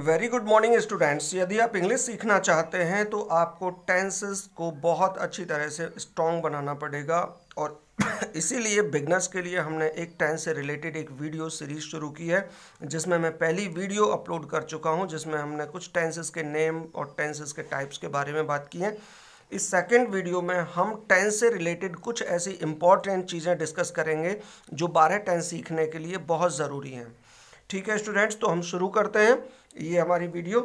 very good morning students यदि आप English सीखना चाहते हैं तो आपको टेंसेस को बहुत अच्छी तरह से स्ट्रॉन्ग बनाना पड़ेगा और इसीलिए बिगनर्स के लिए हमने एक टेंस से रिलेटेड एक वीडियो सीरीज शुरू की है जिसमें मैं पहली वीडियो अपलोड कर चुका हूं जिसमें हमने कुछ टेंसेस के नेम और टेंसेस के टाइप्स के बारे में बात की है इस सेकेंड वीडियो में हम टेंस से रिलेटेड कुछ ऐसी इंपॉर्टेंट चीज़ें डिस्कस करेंगे जो बारह टेंस सीखने के लिए बहुत ज़रूरी हैं ठीक है स्टूडेंट्स तो हम शुरू करते हैं ये हमारी वीडियो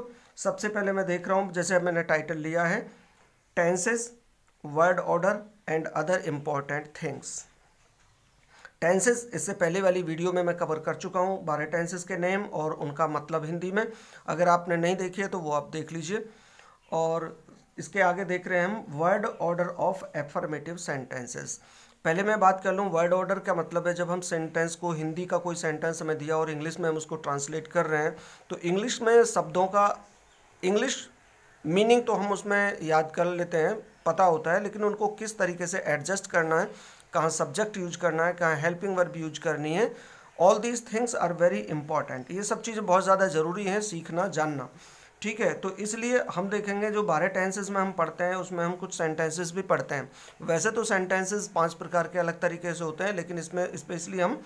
सबसे पहले मैं देख रहा हूँ जैसे मैंने टाइटल लिया है tenses word order and other important things tenses इससे पहले वाली वीडियो में मैं कवर कर चुका हूँ बारह टेंसेस के नेम और उनका मतलब हिंदी में अगर आपने नहीं देखी है तो वो आप देख लीजिए और इसके आगे देख रहे हैं हम word order of affirmative sentences पहले मैं बात कर लूँ वर्ड ऑर्डर का मतलब है जब हम सेंटेंस को हिंदी का कोई सेंटेंस हमें दिया और इंग्लिश में हम उसको ट्रांसलेट कर रहे हैं तो इंग्लिश में शब्दों का इंग्लिश मीनिंग तो हम उसमें याद कर लेते हैं पता होता है लेकिन उनको किस तरीके से एडजस्ट करना है कहाँ सब्जेक्ट यूज करना है कहाँ हेल्पिंग वर्ब यूज करनी है all these things are very important ये सब चीज़ें बहुत ज़्यादा ज़रूरी हैं सीखना जानना ठीक है तो इसलिए हम देखेंगे जो बारह टेंसेज में हम पढ़ते हैं उसमें हम कुछ सेंटेंसेस भी पढ़ते हैं वैसे तो सेंटेंसेस पांच प्रकार के अलग तरीके से होते हैं लेकिन इसमें स्पेशली हम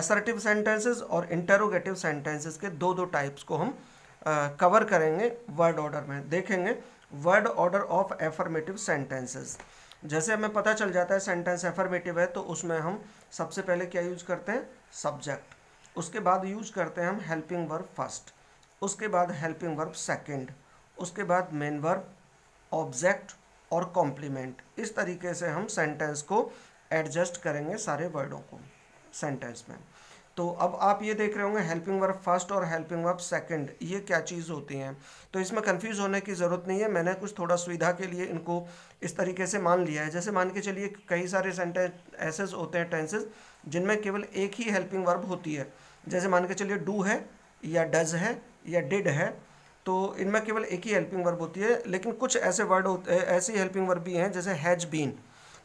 एसर्टिव सेंटेंसेस और इंटरोगेटिव सेंटेंसेस के दो दो टाइप्स को हम कवर करेंगे वर्ड ऑर्डर में देखेंगे word order of affirmative sentences जैसे हमें पता चल जाता है सेंटेंस एफर्मेटिव है तो उसमें हम सबसे पहले क्या यूज़ करते हैं सब्जेक्ट उसके बाद यूज करते हैं हम हेल्पिंग वर्ब फर्स्ट उसके बाद हेल्पिंग वर्ब सेकंड उसके बाद मेन वर्ब ऑब्जेक्ट और कॉम्प्लीमेंट इस तरीके से हम सेंटेंस को एडजस्ट करेंगे सारे वर्डों को सेंटेंस में तो अब आप ये देख रहे होंगे हेल्पिंग वर्ब फर्स्ट और हेल्पिंग वर्ब सेकंड ये क्या चीज़ होती हैं तो इसमें कंफ्यूज होने की ज़रूरत नहीं है मैंने कुछ थोड़ा सुविधा के लिए इनको इस तरीके से मान लिया है जैसे मान के चलिए कई सारे सेंटेंस ऐसे होते हैं टेंसेज जिनमें केवल एक ही हेल्पिंग वर्ब होती है जैसे मान के चलिए डू है या डज है या डिड है तो इनमें केवल एक ही हेल्पिंग वर्ब होती है लेकिन कुछ ऐसे वर्ड होते हैं ऐसे हेल्पिंग वर्ब भी हैं जैसे हैज बीन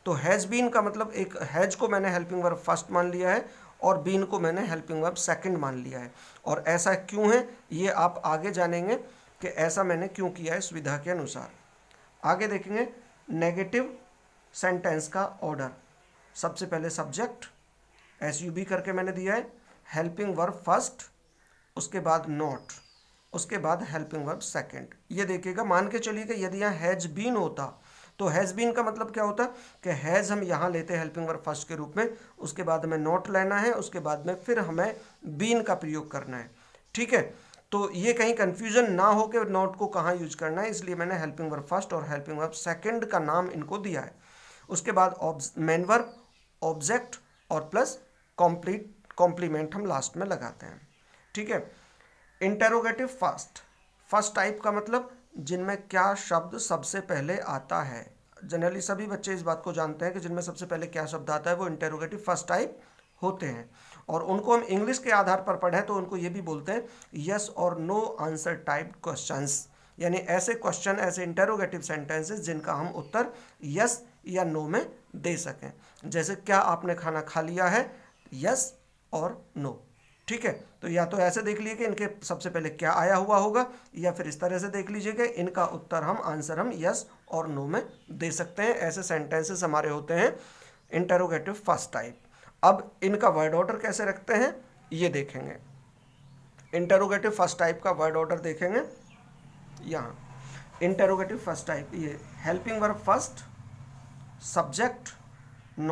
तो हैज बीन का मतलब एक हैज को मैंने हेल्पिंग वर्ब फर्स्ट मान लिया है और बीन को मैंने हेल्पिंग वर्ब सेकंड मान लिया है और ऐसा क्यों है ये आप आगे जानेंगे कि ऐसा मैंने क्यों किया है सुविधा के अनुसार आगे देखेंगे नेगेटिव सेंटेंस का ऑर्डर सबसे पहले सब्जेक्ट एस यू बी करके मैंने दिया है हेल्पिंग वर्ब फर्स्ट उसके बाद नॉट उसके बाद हेल्पिंग वर्ब सेकंड ये देखिएगा मान के चलिए कि यदि यहाँ हैज बीन होता तो हैज़ बीन का मतलब क्या होता कि हैज़ हम यहाँ लेते हैं हेल्पिंग वर्ब फर्स्ट के रूप में उसके बाद हमें नोट लेना है उसके बाद में फिर हमें बीन का प्रयोग करना है ठीक है तो ये कहीं कन्फ्यूजन ना हो कि नोट को कहाँ यूज करना है इसलिए मैंने हेल्पिंग वर्ब फर्स्ट और हेल्पिंग वर्ब सेकेंड का नाम इनको दिया है उसके बाद मेन वर्ब ऑब्जेक्ट और प्लस कॉम्प्लीट कॉम्प्लीमेंट हम लास्ट में लगाते हैं ठीक है इंटेरोगेटिव फर्स्ट फर्स्ट टाइप का मतलब जिनमें क्या शब्द सबसे पहले आता है जनरली सभी बच्चे इस बात को जानते हैं कि जिनमें सबसे पहले क्या शब्द आता है वो इंटेरोगेटिव फर्स्ट टाइप होते हैं और उनको हम इंग्लिश के आधार पर पढ़ें तो उनको ये भी बोलते हैं यस और नो आंसर टाइप क्वेश्चंस यानी ऐसे क्वेश्चन ऐसे इंटेरोगेटिव सेंटेंसेस जिनका हम उत्तर यस या नो में दे सकें जैसे क्या आपने खाना खा लिया है यस और नो ठीक है तो या तो ऐसे देख लीजिए कि इनके सबसे पहले क्या आया हुआ होगा या फिर इस तरह से देख लीजिए कि इनका उत्तर हम आंसर हम यस और नो में दे सकते हैं ऐसे सेंटेंसेस हमारे होते हैं इंटरोगेटिव फर्स्ट टाइप अब इनका वर्ड ऑर्डर कैसे रखते हैं ये देखेंगे इंटरोगेटिव फर्स्ट टाइप का वर्ड ऑर्डर देखेंगे यहाँ इंटरोगेटिव फर्स्ट टाइप ये helping verb first subject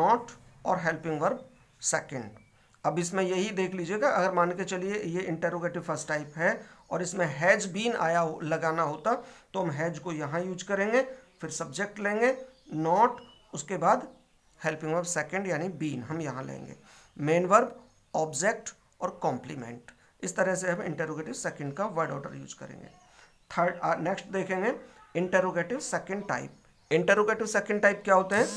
not और हेल्पिंग वर्ब सेकेंड अब इसमें यही देख लीजिएगा अगर मान के चलिए ये इंटेरोगेटिव फर्स्ट टाइप है और इसमें हैज बीन आया हो, लगाना होता तो हम हैज को यहाँ यूज करेंगे फिर सब्जेक्ट लेंगे नॉट उसके बाद हेल्पिंग वर्ब सेकेंड यानी बीन हम यहाँ लेंगे मेन वर्ब ऑब्जेक्ट और कॉम्प्लीमेंट इस तरह से हम इंटेरोगेटिव सेकेंड का वर्ड ऑर्डर यूज करेंगे थर्ड नेक्स्ट देखेंगे interrogative second type interrogative second type क्या होते हैं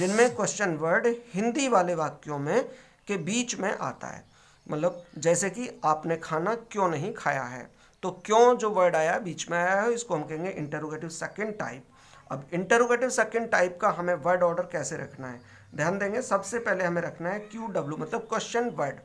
जिनमें क्वेश्चन वर्ड हिंदी वाले वाक्यों में के बीच में आता है मतलब जैसे कि आपने खाना क्यों नहीं खाया है तो क्यों जो वर्ड आया बीच में आया है इसको हम कहेंगे इंटरोगेटिव सेकेंड टाइप अब इंटरोगेटिव सेकेंड टाइप का हमें वर्ड ऑर्डर कैसे रखना है ध्यान देंगे सबसे पहले हमें रखना है क्यू डब्ल्यू मतलब क्वेश्चन वर्ड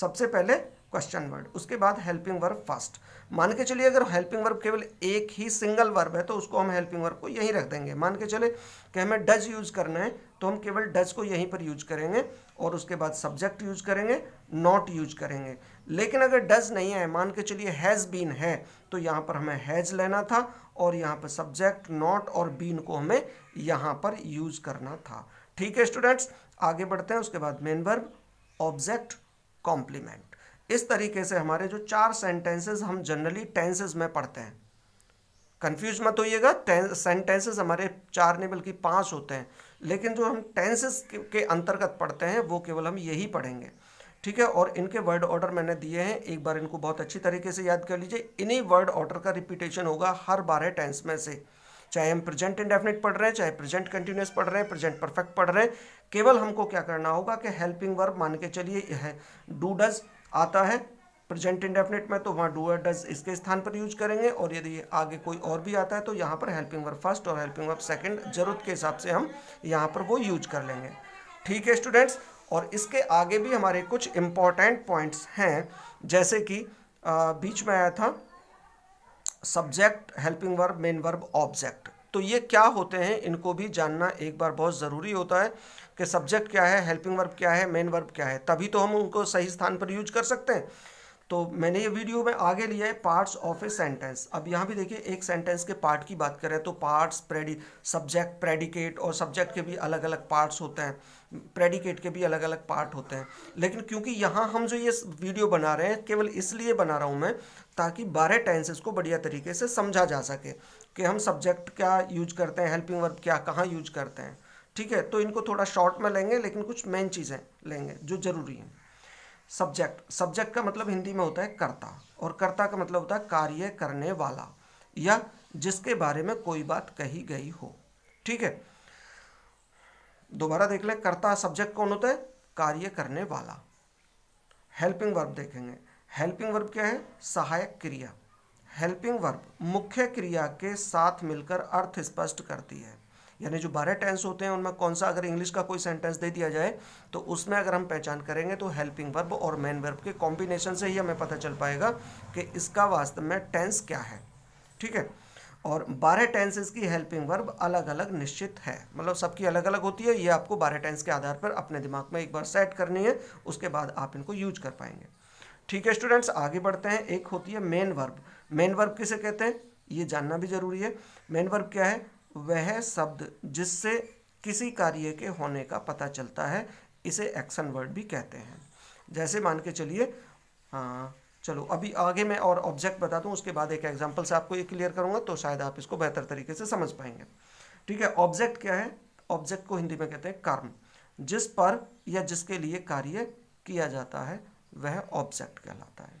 सबसे पहले क्वेश्चन वर्ड उसके बाद हेल्पिंग वर्ब फर्स्ट मान के चलिए अगर हेल्पिंग वर्ब केवल एक ही सिंगल वर्ब है तो उसको हम हेल्पिंग वर्ब को यहीं रख देंगे मान के चले कि हमें डज यूज करना है तो हम केवल डज को यहीं पर यूज करेंगे और उसके बाद सब्जेक्ट यूज करेंगे नॉट यूज करेंगे लेकिन अगर डज नहीं है मान के चलिए हैज़ बीन है तो यहाँ पर हमें हैज़ लेना था और यहाँ पर सब्जेक्ट नॉट और बीन को हमें यहाँ पर यूज करना था ठीक है स्टूडेंट्स आगे बढ़ते हैं उसके बाद मेन वर्ब ऑब्जेक्ट कॉम्प्लीमेंट इस तरीके से हमारे जो चार सेंटेंसेस हम जनरली टेंसेस में पढ़ते हैं कंफ्यूज मत होइएगा सेंटेंसेस हमारे चार नहीं बल्कि पांच होते हैं लेकिन जो हम टेंसेस के अंतर्गत पढ़ते हैं वो केवल हम यही पढ़ेंगे ठीक है और इनके वर्ड ऑर्डर मैंने दिए हैं एक बार इनको बहुत अच्छी तरीके से याद कर लीजिए इन्हीं वर्ड ऑर्डर का रिपीटेशन होगा हर बारह टेंस में से चाहे हम प्रेजेंट इंडेफिनिट पढ़ रहे हैं चाहे प्रेजेंट कंटिन्यूस पढ़ रहे हैं प्रेजेंट परफेक्ट पढ़ रहे हैं केवल हमको क्या करना होगा कि हेल्पिंग वर्ब मान के चलिए है डू डज आता है प्रेजेंट इंडेफिनेट में तो वहाँ डू एड डज इसके स्थान पर यूज करेंगे और यदि आगे कोई और भी आता है तो यहाँ पर हेल्पिंग वर्ब फर्स्ट और हेल्पिंग वर्ब सेकंड जरूरत के हिसाब से हम यहाँ पर वो यूज कर लेंगे ठीक है स्टूडेंट्स और इसके आगे भी हमारे कुछ इम्पॉर्टेंट पॉइंट्स हैं जैसे कि बीच में आया था subject helping verb main verb object तो ये क्या होते हैं इनको भी जानना एक बार बहुत ज़रूरी होता है कि सब्जेक्ट क्या है हेल्पिंग वर्ब क्या है मेन वर्ब क्या है तभी तो हम उनको सही स्थान पर यूज कर सकते हैं तो मैंने ये वीडियो में आगे लिया है पार्ट्स ऑफ ए सेंटेंस अब यहाँ भी देखिए एक सेंटेंस के पार्ट की बात करें तो पार्ट्स प्रेडी सब्जेक्ट प्रेडिकेट और सब्जेक्ट के भी अलग अलग पार्ट्स होते हैं प्रेडिकेट के भी अलग अलग पार्ट होते हैं लेकिन क्योंकि यहाँ हम जो ये वीडियो बना रहे हैं केवल इसलिए बना रहा हूँ मैं ताकि बारह टेंसेस को बढ़िया तरीके से समझा जा सके कि हम सब्जेक्ट क्या यूज करते हैं हेल्पिंग वर्ब क्या कहाँ यूज करते हैं ठीक है तो इनको थोड़ा शॉर्ट में लेंगे लेकिन कुछ मेन चीज़ें लेंगे जो ज़रूरी हैं सब्जेक्ट सब्जेक्ट का मतलब हिंदी में होता है कर्ता और कर्ता का मतलब होता है कार्य करने वाला या जिसके बारे में कोई बात कही गई हो ठीक है दोबारा देख लें कर्ता सब्जेक्ट कौन होता है कार्य करने वाला हेल्पिंग वर्ब देखेंगे हेल्पिंग वर्ब क्या है सहायक क्रिया हेल्पिंग वर्ब मुख्य क्रिया के साथ मिलकर अर्थ स्पष्ट करती है यानी जो बारह टेंस होते हैं उनमें कौन सा अगर इंग्लिश का कोई सेंटेंस दे दिया जाए तो उसमें अगर हम पहचान करेंगे तो हेल्पिंग वर्ब और मेन वर्ब के कॉम्बिनेशन से ही हमें पता चल पाएगा कि इसका वास्तव में टेंस क्या है ठीक है और बारह टेंसेस की हेल्पिंग वर्ब अलग अलग निश्चित है मतलब सबकी अलग अलग होती है ये आपको बारह टेंस के आधार पर अपने दिमाग में एक बार सेट करनी है उसके बाद आप इनको यूज कर पाएंगे ठीक है स्टूडेंट्स आगे बढ़ते हैं एक होती है मेन वर्ब मेन वर्ब किसे कहते हैं ये जानना भी जरूरी है मेन वर्ब क्या है वह शब्द जिससे किसी कार्य के होने का पता चलता है इसे एक्शन वर्ड भी कहते हैं जैसे मान के चलिए चलो अभी आगे मैं और ऑब्जेक्ट बता दूं उसके बाद एक एग्जांपल से आपको ये क्लियर करूंगा तो शायद आप इसको बेहतर तरीके से समझ पाएंगे ठीक है ऑब्जेक्ट क्या है ऑब्जेक्ट को हिंदी में कहते हैं कर्म जिस पर या जिसके लिए कार्य किया जाता है वह ऑब्जेक्ट कहलाता है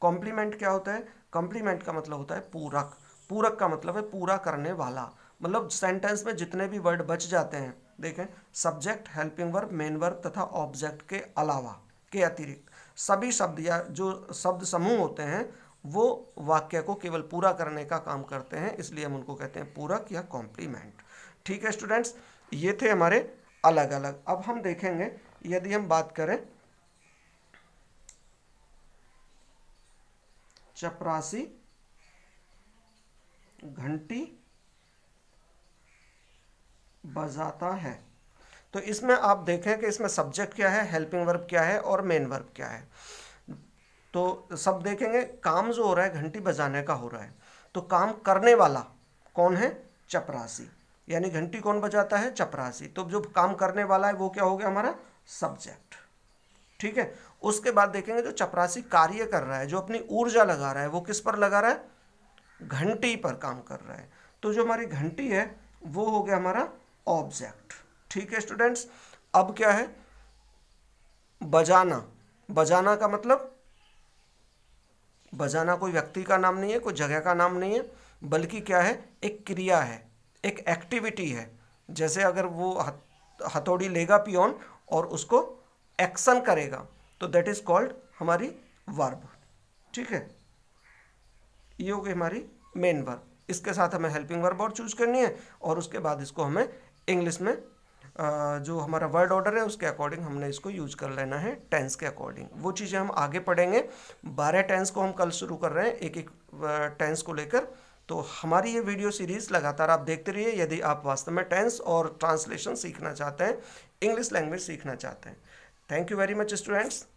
कॉम्प्लीमेंट क्या होता है कॉम्प्लीमेंट का मतलब होता है पूरक पूरक का मतलब है पूरा करने वाला मतलब सेंटेंस में जितने भी वर्ड बच जाते हैं देखें subject helping verb main verb तथा ऑब्जेक्ट के अलावा के अतिरिक्त सभी शब्द या जो शब्द समूह होते हैं वो वाक्य को केवल पूरा करने का काम करते हैं इसलिए हम उनको कहते हैं पूरक या कॉम्प्लीमेंट ठीक है स्टूडेंट्स ये थे हमारे अलग अलग अब हम देखेंगे यदि हम बात करें चपरासी घंटी बजाता है तो इसमें आप देखें कि इसमें सब्जेक्ट क्या है हेल्पिंग वर्ब क्या है और मेन वर्ब क्या है तो सब देखेंगे काम जो हो रहा है घंटी बजाने का हो रहा है तो काम करने वाला कौन है चपरासी यानी घंटी कौन बजाता है चपरासी तो जो काम करने वाला है वो क्या हो गया हमारा सब्जेक्ट ठीक है उसके बाद देखेंगे जो चपरासी कार्य कर रहा है जो अपनी ऊर्जा लगा रहा है वो किस पर लगा रहा है घंटी पर काम कर रहा है तो जो हमारी घंटी है वो हो गया हमारा ऑब्जेक्ट ठीक है स्टूडेंट्स अब क्या है बजाना बजाना का मतलब बजाना कोई व्यक्ति का नाम नहीं है कोई जगह का नाम नहीं है बल्कि क्या है एक क्रिया है एक एक्टिविटी है जैसे अगर वो हथौड़ी लेगा पियोन और उसको एक्शन करेगा तो दैट इज कॉल्ड हमारी वर्ब ठीक है ये हो गई हमारी मेन वर्ब इसके साथ हमें हेल्पिंग वर्ब और चूज करनी है और उसके बाद इसको हमें इंग्लिश में जो हमारा वर्ड ऑर्डर है उसके अकॉर्डिंग हमने इसको यूज कर लेना है टेंस के अकॉर्डिंग वो चीज़ें हम आगे पढ़ेंगे बारह टेंस को हम कल शुरू कर रहे हैं एक एक टेंस को लेकर तो हमारी ये वीडियो सीरीज़ लगातार आप देखते रहिए यदि आप वास्तव में टेंस और ट्रांसलेशन सीखना चाहते हैं इंग्लिश लैंग्वेज सीखना चाहते हैं thank you very much students